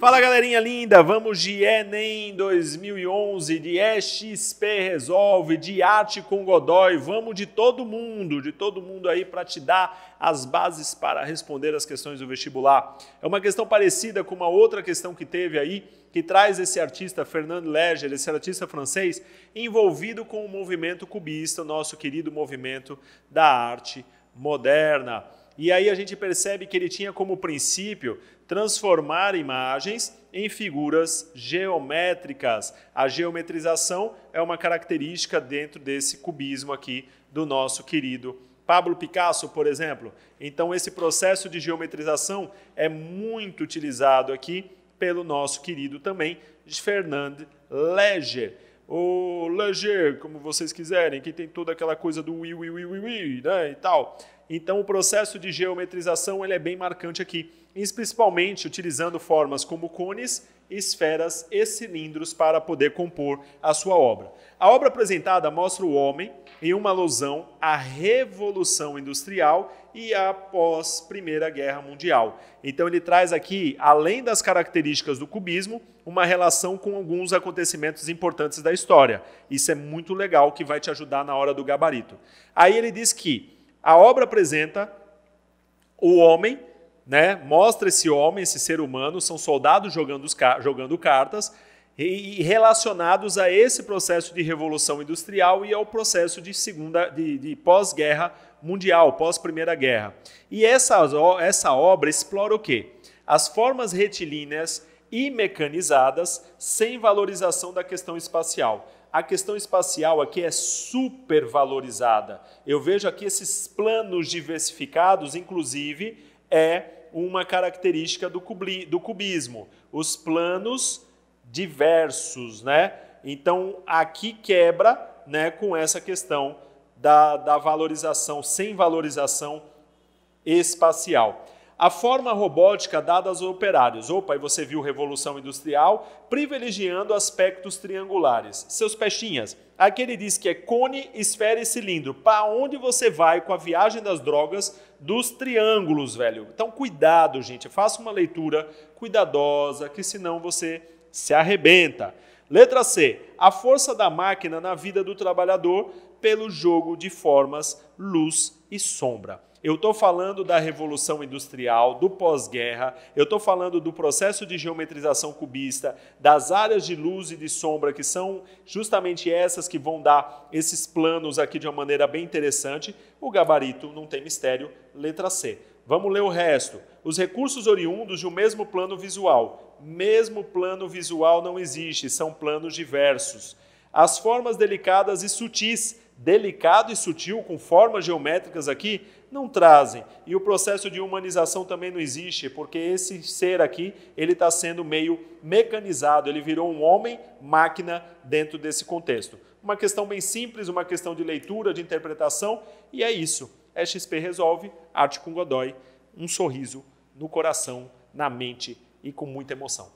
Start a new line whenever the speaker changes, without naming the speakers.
Fala galerinha linda, vamos de Enem 2011, de EXP Resolve, de Arte com Godoy, vamos de todo mundo, de todo mundo aí para te dar as bases para responder as questões do vestibular. É uma questão parecida com uma outra questão que teve aí, que traz esse artista Fernando Leger, esse artista francês, envolvido com o movimento cubista, nosso querido movimento da arte moderna. E aí a gente percebe que ele tinha como princípio transformar imagens em figuras geométricas. A geometrização é uma característica dentro desse cubismo aqui do nosso querido Pablo Picasso, por exemplo. Então esse processo de geometrização é muito utilizado aqui pelo nosso querido também Fernand Léger ou Leger, como vocês quiserem, que tem toda aquela coisa do ui, ui, ui, ui, ui, né, e tal. Então, o processo de geometrização ele é bem marcante aqui, principalmente utilizando formas como cones, esferas e cilindros para poder compor a sua obra. A obra apresentada mostra o homem em uma alusão à Revolução Industrial e à pós-Primeira Guerra Mundial. Então, ele traz aqui, além das características do cubismo, uma relação com alguns acontecimentos importantes da história. Isso é muito legal que vai te ajudar na hora do gabarito. Aí ele diz que a obra apresenta o homem, né? mostra esse homem, esse ser humano, são soldados jogando, jogando cartas e, e relacionados a esse processo de revolução industrial e ao processo de segunda, de, de pós-guerra mundial, pós-primeira guerra. E essa, essa obra explora o quê? As formas retilíneas e mecanizadas sem valorização da questão espacial a questão espacial aqui é super valorizada. Eu vejo aqui esses planos diversificados, inclusive, é uma característica do, do cubismo. Os planos diversos, né? Então, aqui quebra né, com essa questão da, da valorização, sem valorização espacial a forma robótica dada aos operários. Opa, e você viu Revolução Industrial privilegiando aspectos triangulares. Seus peixinhas, aqui ele diz que é cone, esfera e cilindro. Para onde você vai com a viagem das drogas dos triângulos, velho? Então cuidado, gente. Faça uma leitura cuidadosa, que senão você se arrebenta. Letra C. A força da máquina na vida do trabalhador pelo jogo de formas, luz e sombra. Eu estou falando da revolução industrial, do pós-guerra, eu estou falando do processo de geometrização cubista, das áreas de luz e de sombra, que são justamente essas que vão dar esses planos aqui de uma maneira bem interessante. O gabarito não tem mistério, letra C. Vamos ler o resto. Os recursos oriundos de um mesmo plano visual. Mesmo plano visual não existe, são planos diversos. As formas delicadas e sutis delicado e sutil, com formas geométricas aqui, não trazem. E o processo de humanização também não existe, porque esse ser aqui, ele está sendo meio mecanizado, ele virou um homem-máquina dentro desse contexto. Uma questão bem simples, uma questão de leitura, de interpretação, e é isso. XP Resolve, Arte com Godoy, um sorriso no coração, na mente e com muita emoção.